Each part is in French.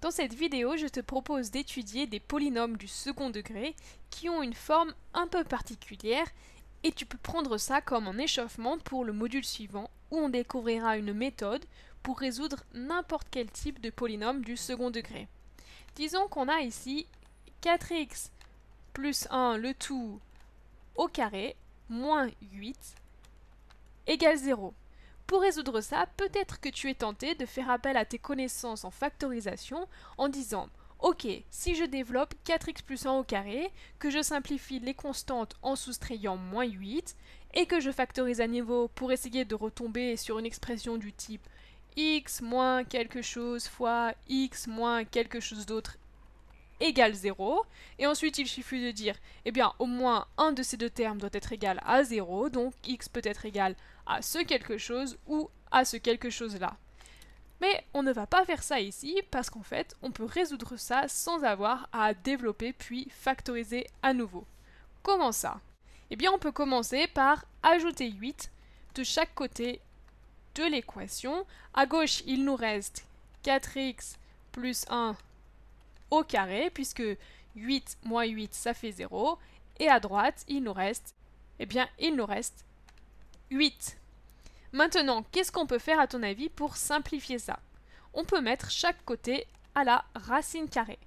Dans cette vidéo, je te propose d'étudier des polynômes du second degré qui ont une forme un peu particulière et tu peux prendre ça comme un échauffement pour le module suivant où on découvrira une méthode pour résoudre n'importe quel type de polynôme du second degré. Disons qu'on a ici 4x plus 1 le tout au carré moins 8 égale 0. Pour résoudre ça, peut-être que tu es tenté de faire appel à tes connaissances en factorisation en disant Ok, si je développe 4x plus 1 au carré, que je simplifie les constantes en soustrayant moins 8, et que je factorise à niveau pour essayer de retomber sur une expression du type x moins quelque chose fois x moins quelque chose d'autre égale 0, et ensuite il suffit de dire, eh bien au moins un de ces deux termes doit être égal à 0, donc x peut être égal à à ce quelque chose ou à ce quelque chose-là. Mais on ne va pas faire ça ici parce qu'en fait, on peut résoudre ça sans avoir à développer puis factoriser à nouveau. Comment ça Eh bien, on peut commencer par ajouter 8 de chaque côté de l'équation. À gauche, il nous reste 4x plus 1 au carré puisque 8 moins 8, ça fait 0. Et à droite, il nous reste, eh bien, il nous reste 8 Maintenant, qu'est-ce qu'on peut faire à ton avis pour simplifier ça On peut mettre chaque côté à la racine carrée.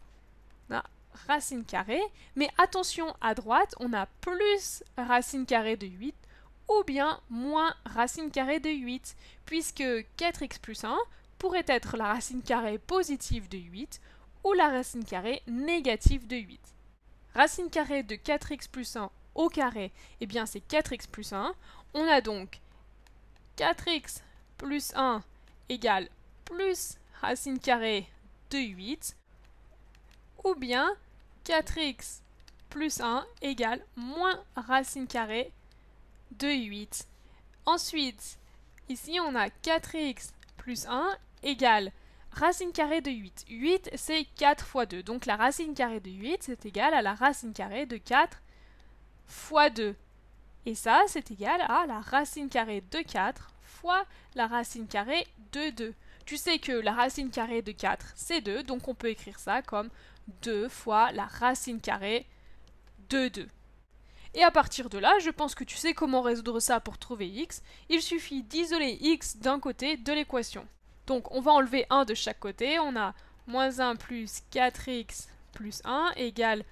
La ah, racine carrée, mais attention, à droite, on a plus racine carrée de 8 ou bien moins racine carrée de 8, puisque 4x plus 1 pourrait être la racine carrée positive de 8 ou la racine carrée négative de 8. Racine carrée de 4x plus 1 au carré, eh bien c'est 4x plus 1. On a donc 4x plus 1 égale plus racine carrée de 8, ou bien 4x plus 1 égale moins racine carrée de 8. Ensuite, ici on a 4x plus 1 égale racine carrée de 8. 8 c'est 4 fois 2, donc la racine carrée de 8 c'est égal à la racine carrée de 4 fois 2. Et ça, c'est égal à la racine carrée de 4 fois la racine carrée de 2. Tu sais que la racine carrée de 4, c'est 2, donc on peut écrire ça comme 2 fois la racine carrée de 2. Et à partir de là, je pense que tu sais comment résoudre ça pour trouver x. Il suffit d'isoler x d'un côté de l'équation. Donc on va enlever 1 de chaque côté. On a moins 1 plus 4x plus 1 égale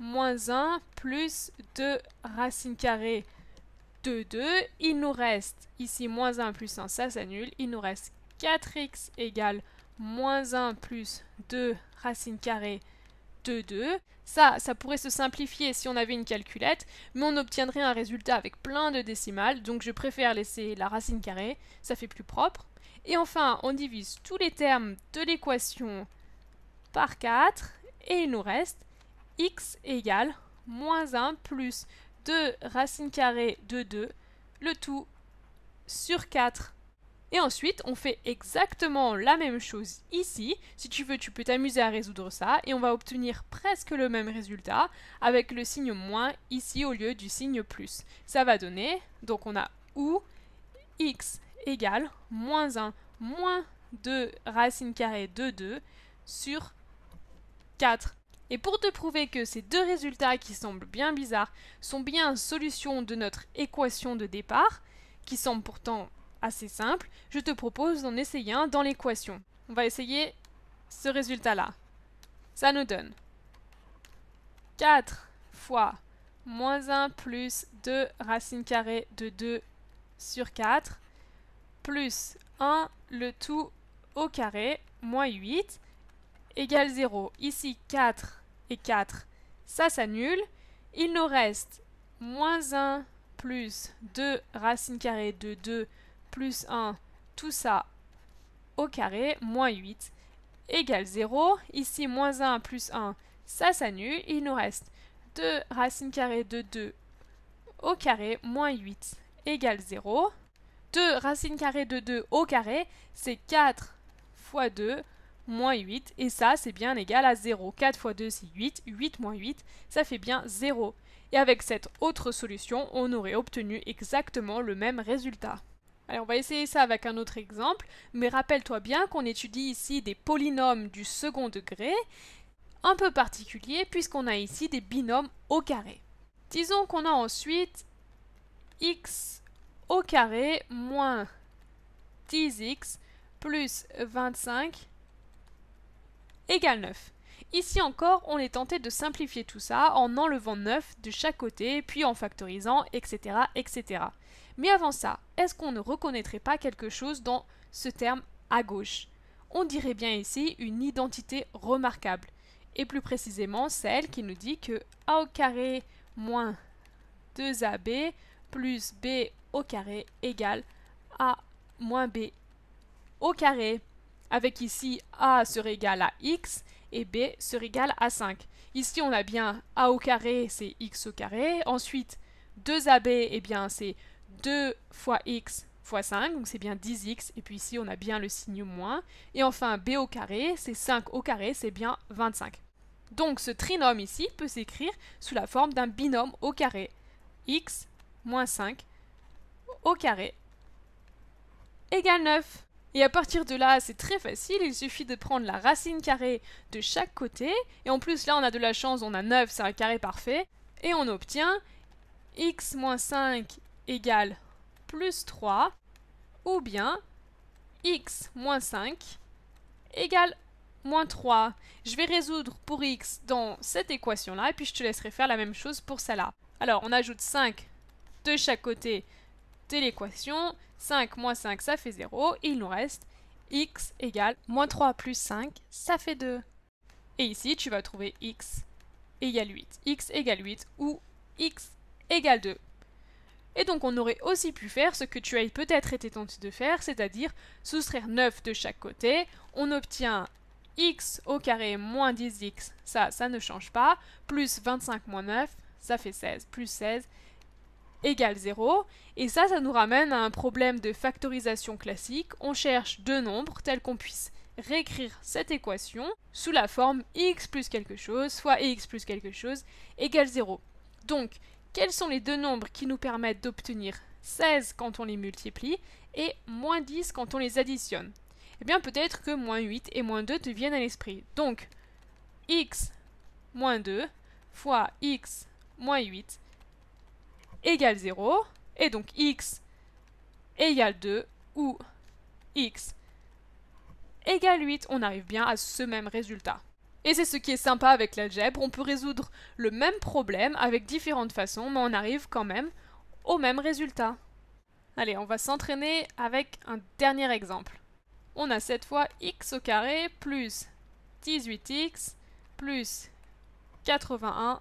moins 1 plus 2 racine carrée de 2. Il nous reste ici moins 1 plus 1, ça s'annule. Il nous reste 4x égale moins 1 plus 2 racine carrée de 2. Ça, ça pourrait se simplifier si on avait une calculette, mais on obtiendrait un résultat avec plein de décimales, donc je préfère laisser la racine carrée, ça fait plus propre. Et enfin, on divise tous les termes de l'équation par 4, et il nous reste x égale moins 1 plus 2 racine carrée de 2, le tout sur 4. Et ensuite, on fait exactement la même chose ici. Si tu veux, tu peux t'amuser à résoudre ça et on va obtenir presque le même résultat avec le signe moins ici au lieu du signe plus. Ça va donner, donc on a ou x égale moins 1 moins 2 racine carrée de 2 sur 4. Et pour te prouver que ces deux résultats qui semblent bien bizarres sont bien solutions de notre équation de départ, qui semble pourtant assez simple, je te propose d'en essayer un dans l'équation. On va essayer ce résultat-là. Ça nous donne 4 fois moins 1 plus 2 racine carrée de 2 sur 4 plus 1 le tout au carré moins 8 égale 0. Ici, 4 et 4, ça s'annule. Il nous reste moins 1 plus 2 racine carrée de 2 plus 1, tout ça au carré, moins 8 égale 0. Ici, moins 1 plus 1, ça s'annule. Il nous reste 2 racine carrée de 2 au carré, moins 8 égale 0. 2 racine carrée de 2 au carré, c'est 4 fois 2 moins 8, et ça c'est bien égal à 0. 4 fois 2 c'est 8, 8 moins 8, ça fait bien 0. Et avec cette autre solution, on aurait obtenu exactement le même résultat. Alors, on va essayer ça avec un autre exemple, mais rappelle-toi bien qu'on étudie ici des polynômes du second degré, un peu particulier puisqu'on a ici des binômes au carré. Disons qu'on a ensuite x au carré moins 10x plus 25 égale 9. Ici encore, on est tenté de simplifier tout ça en enlevant 9 de chaque côté, puis en factorisant, etc. etc. Mais avant ça, est-ce qu'on ne reconnaîtrait pas quelque chose dans ce terme à gauche On dirait bien ici une identité remarquable, et plus précisément celle qui nous dit que a au carré moins 2ab plus b au carré égale a moins b au carré avec ici a serait égal à x et b serait égal à 5. Ici, on a bien a au carré, c'est x au carré. Ensuite, 2ab, et eh bien, c'est 2 fois x fois 5, donc c'est bien 10x. Et puis ici, on a bien le signe moins. Et enfin, b au carré, c'est 5 au carré, c'est bien 25. Donc ce trinôme ici peut s'écrire sous la forme d'un binôme au carré. x moins 5 au carré égale 9. Et à partir de là, c'est très facile, il suffit de prendre la racine carrée de chaque côté, et en plus là on a de la chance, on a 9, c'est un carré parfait, et on obtient x moins 5 égale plus 3, ou bien x moins 5 égale moins 3. Je vais résoudre pour x dans cette équation-là, et puis je te laisserai faire la même chose pour celle-là. Alors, on ajoute 5 de chaque côté de l'équation, 5 moins 5, ça fait 0. Et il nous reste x égale moins 3 plus 5, ça fait 2. Et ici, tu vas trouver x égale 8. x égale 8 ou x égale 2. Et donc on aurait aussi pu faire ce que tu as peut-être été tenté de faire, c'est-à-dire soustraire 9 de chaque côté, on obtient x au carré moins 10x, ça, ça ne change pas, plus 25 moins 9, ça fait 16, plus 16, égale 0, et ça, ça nous ramène à un problème de factorisation classique. On cherche deux nombres tels qu'on puisse réécrire cette équation sous la forme x plus quelque chose soit x plus quelque chose égale 0. Donc, quels sont les deux nombres qui nous permettent d'obtenir 16 quand on les multiplie et moins 10 quand on les additionne Eh bien, peut-être que moins 8 et moins 2 te viennent à l'esprit. Donc, x moins 2 fois x moins 8 égale 0, et donc x égale 2, ou x égale 8, on arrive bien à ce même résultat. Et c'est ce qui est sympa avec l'algèbre, on peut résoudre le même problème avec différentes façons, mais on arrive quand même au même résultat. Allez, on va s'entraîner avec un dernier exemple. On a cette fois x au plus 18x plus 81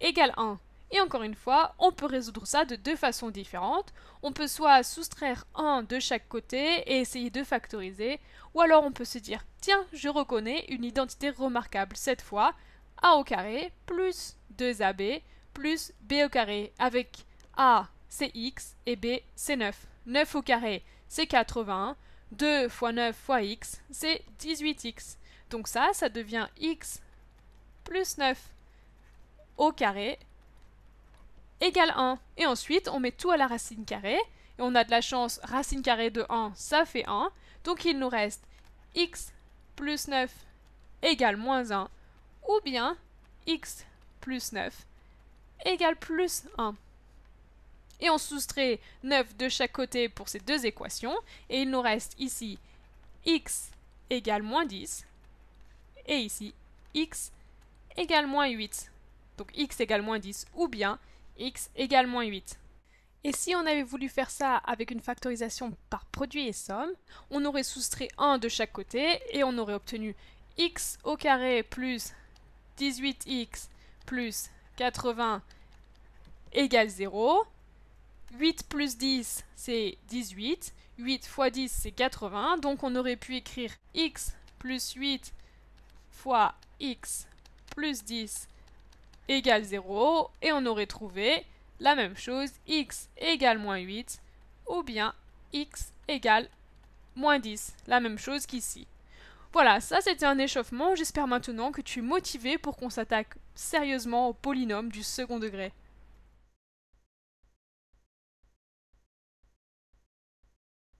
égale 1. Et encore une fois, on peut résoudre ça de deux façons différentes. On peut soit soustraire 1 de chaque côté et essayer de factoriser, ou alors on peut se dire tiens, je reconnais une identité remarquable cette fois, a au carré plus 2ab plus b au carré avec a c'est x et b c'est 9. 9 au carré c'est 80, 2 fois 9 fois x c'est 18x. Donc ça, ça devient x plus 9 au carré égale 1. Et ensuite, on met tout à la racine carrée. Et on a de la chance, racine carrée de 1, ça fait 1. Donc il nous reste x plus 9 égale moins 1. Ou bien x plus 9 égale plus 1. Et on soustrait 9 de chaque côté pour ces deux équations. Et il nous reste ici x égale moins 10. Et ici x égale moins 8. Donc x égale moins 10. Ou bien x égale moins 8. Et si on avait voulu faire ça avec une factorisation par produit et somme, on aurait soustrait 1 de chaque côté et on aurait obtenu x au carré plus 18x plus 80 égale 0. 8 plus 10, c'est 18. 8 fois 10, c'est 80. Donc on aurait pu écrire x plus 8 fois x plus 10 égal 0 et on aurait trouvé la même chose, x égale moins 8 ou bien x égale moins 10, la même chose qu'ici. Voilà, ça c'était un échauffement, j'espère maintenant que tu es motivé pour qu'on s'attaque sérieusement au polynôme du second degré.